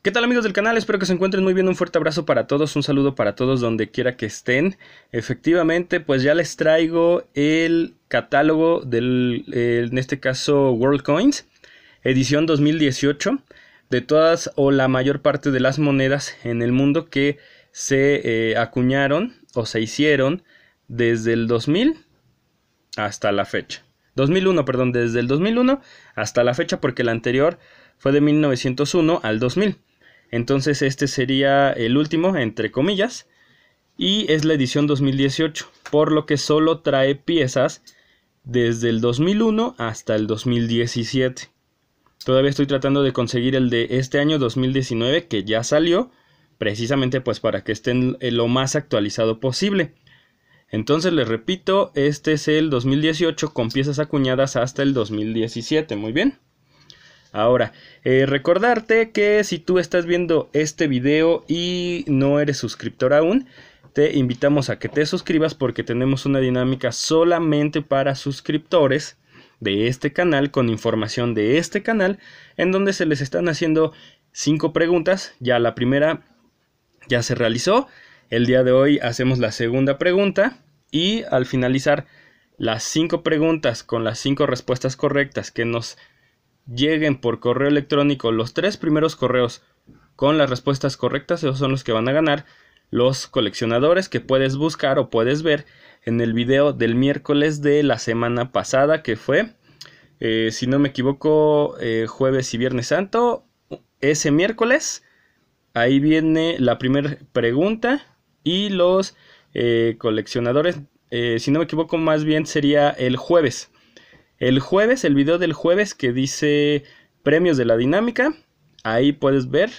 ¿Qué tal amigos del canal? Espero que se encuentren muy bien, un fuerte abrazo para todos, un saludo para todos donde quiera que estén. Efectivamente, pues ya les traigo el catálogo del, eh, en este caso, World Coins edición 2018, de todas o la mayor parte de las monedas en el mundo que se eh, acuñaron o se hicieron desde el 2000 hasta la fecha. 2001, perdón, desde el 2001 hasta la fecha porque la anterior fue de 1901 al 2000. Entonces este sería el último, entre comillas, y es la edición 2018, por lo que solo trae piezas desde el 2001 hasta el 2017. Todavía estoy tratando de conseguir el de este año 2019 que ya salió, precisamente pues para que estén eh, lo más actualizado posible. Entonces les repito, este es el 2018 con piezas acuñadas hasta el 2017, muy bien. Ahora, eh, recordarte que si tú estás viendo este video y no eres suscriptor aún, te invitamos a que te suscribas porque tenemos una dinámica solamente para suscriptores de este canal con información de este canal en donde se les están haciendo cinco preguntas. Ya la primera ya se realizó. El día de hoy hacemos la segunda pregunta y al finalizar las cinco preguntas con las cinco respuestas correctas que nos lleguen por correo electrónico los tres primeros correos con las respuestas correctas, esos son los que van a ganar los coleccionadores que puedes buscar o puedes ver en el video del miércoles de la semana pasada que fue, eh, si no me equivoco, eh, jueves y viernes santo. Ese miércoles, ahí viene la primera pregunta y los eh, coleccionadores, si no me equivoco, más bien sería el jueves el jueves, el video del jueves que dice premios de la dinámica, ahí puedes ver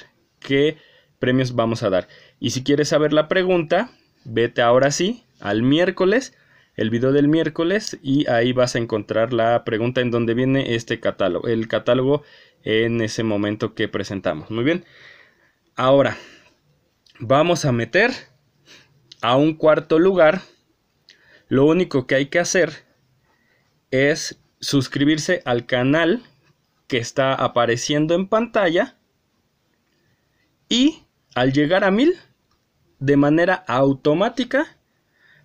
qué premios vamos a dar. Y si quieres saber la pregunta, vete ahora sí al miércoles, el video del miércoles, y ahí vas a encontrar la pregunta en donde viene este catálogo, el catálogo en ese momento que presentamos. Muy bien. Ahora, vamos a meter a un cuarto lugar. Lo único que hay que hacer es suscribirse al canal que está apareciendo en pantalla y al llegar a 1000 de manera automática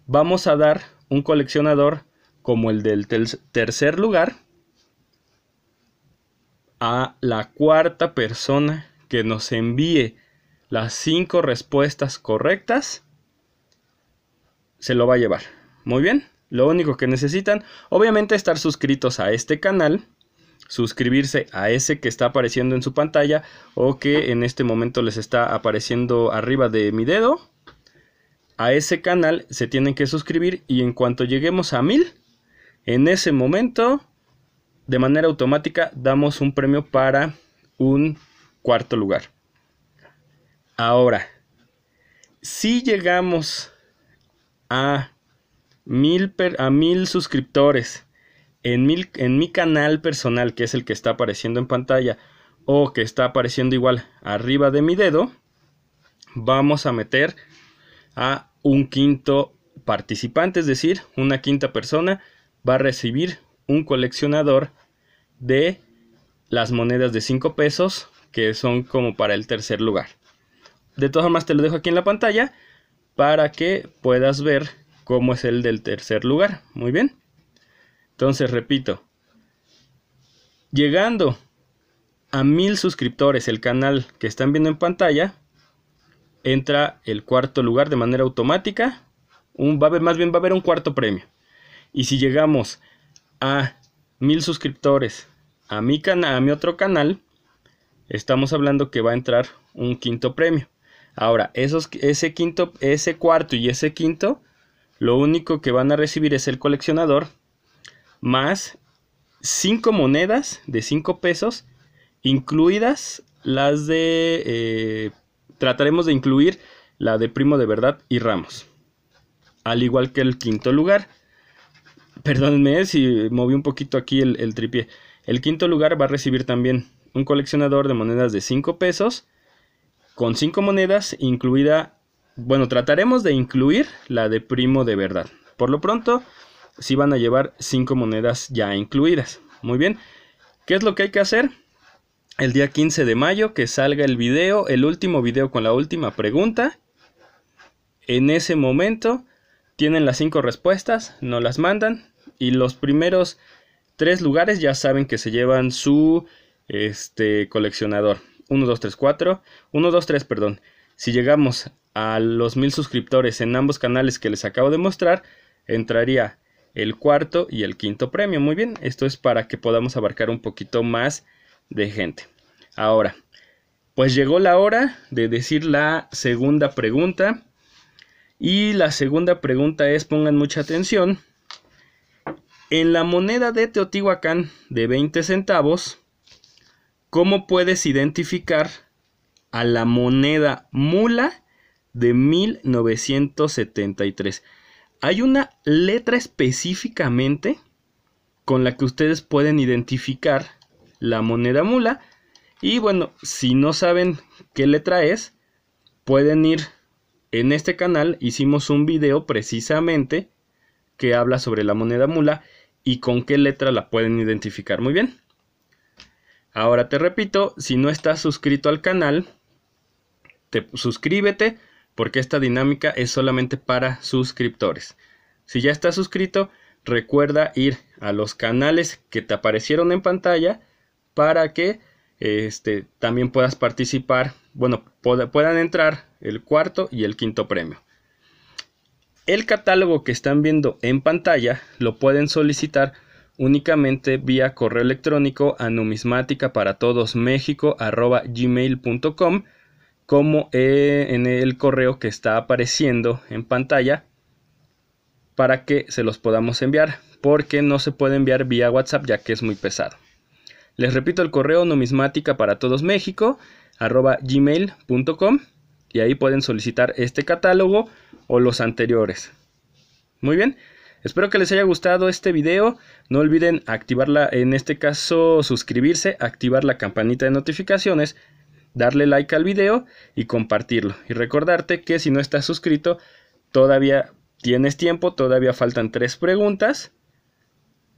vamos a dar un coleccionador como el del tercer lugar a la cuarta persona que nos envíe las cinco respuestas correctas se lo va a llevar. Muy bien. Lo único que necesitan, obviamente, estar suscritos a este canal, suscribirse a ese que está apareciendo en su pantalla o que en este momento les está apareciendo arriba de mi dedo. A ese canal se tienen que suscribir y en cuanto lleguemos a mil, en ese momento, de manera automática, damos un premio para un cuarto lugar. Ahora, si llegamos a a mil suscriptores en, en mi canal personal, que es el que está apareciendo en pantalla o que está apareciendo igual arriba de mi dedo, vamos a meter a un quinto participante, es decir, una quinta persona va a recibir un coleccionador de las monedas de 5 pesos que son como para el tercer lugar. De todas formas te lo dejo aquí en la pantalla para que puedas ver como es el del tercer lugar. Muy bien. Entonces, repito, llegando a mil suscriptores el canal que están viendo en pantalla, entra el cuarto lugar de manera automática. Un, va a más bien va a haber un cuarto premio. Y si llegamos a mil suscriptores a mi, a mi otro canal, estamos hablando que va a entrar un quinto premio. Ahora, esos, ese, quinto, ese cuarto y ese quinto lo único que van a recibir es el coleccionador más 5 monedas de 5 pesos, incluidas las de... Eh, trataremos de incluir la de Primo de Verdad y Ramos. Al igual que el quinto lugar. Perdónenme eh, si moví un poquito aquí el, el tripié. El quinto lugar va a recibir también un coleccionador de monedas de 5 pesos con 5 monedas, incluida bueno, trataremos de incluir la de primo de verdad. Por lo pronto, sí van a llevar 5 monedas ya incluidas. Muy bien. ¿Qué es lo que hay que hacer? El día 15 de mayo que salga el video, el último video con la última pregunta. En ese momento tienen las 5 respuestas, no las mandan y los primeros 3 lugares ya saben que se llevan su este coleccionador. 1 2 3 4, 1 2 3, perdón. Si llegamos a los mil suscriptores en ambos canales que les acabo de mostrar, entraría el cuarto y el quinto premio. Muy bien, esto es para que podamos abarcar un poquito más de gente. Ahora, pues llegó la hora de decir la segunda pregunta. Y la segunda pregunta es, pongan mucha atención, en la moneda de Teotihuacán de 20 centavos, ¿cómo puedes identificar a la moneda mula de 1973. Hay una letra específicamente con la que ustedes pueden identificar la moneda mula. Y bueno, si no saben qué letra es, pueden ir en este canal. Hicimos un video precisamente que habla sobre la moneda mula y con qué letra la pueden identificar muy bien. Ahora te repito, si no estás suscrito al canal, suscríbete porque esta dinámica es solamente para suscriptores. Si ya estás suscrito, recuerda ir a los canales que te aparecieron en pantalla para que este, también puedas participar, bueno, puedan entrar el cuarto y el quinto premio. El catálogo que están viendo en pantalla lo pueden solicitar únicamente vía correo electrónico a numismática para todos méxico arroba gmail.com como eh, en el correo que está apareciendo en pantalla para que se los podamos enviar porque no se puede enviar vía WhatsApp ya que es muy pesado. Les repito el correo numismática para todos México arroba gmail.com y ahí pueden solicitar este catálogo o los anteriores. Muy bien, espero que les haya gustado este video. No olviden activarla, en este caso suscribirse, activar la campanita de notificaciones darle like al video y compartirlo. Y recordarte que si no estás suscrito, todavía tienes tiempo, todavía faltan tres preguntas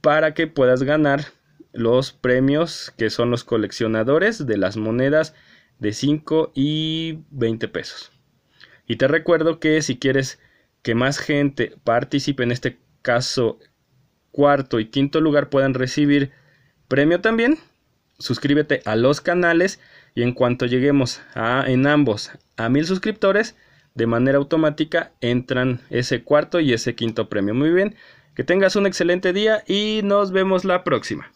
para que puedas ganar los premios que son los coleccionadores de las monedas de 5 y 20 pesos. Y te recuerdo que si quieres que más gente participe, en este caso cuarto y quinto lugar puedan recibir premio también, suscríbete a los canales y en cuanto lleguemos a, en ambos a mil suscriptores, de manera automática entran ese cuarto y ese quinto premio. Muy bien, que tengas un excelente día y nos vemos la próxima.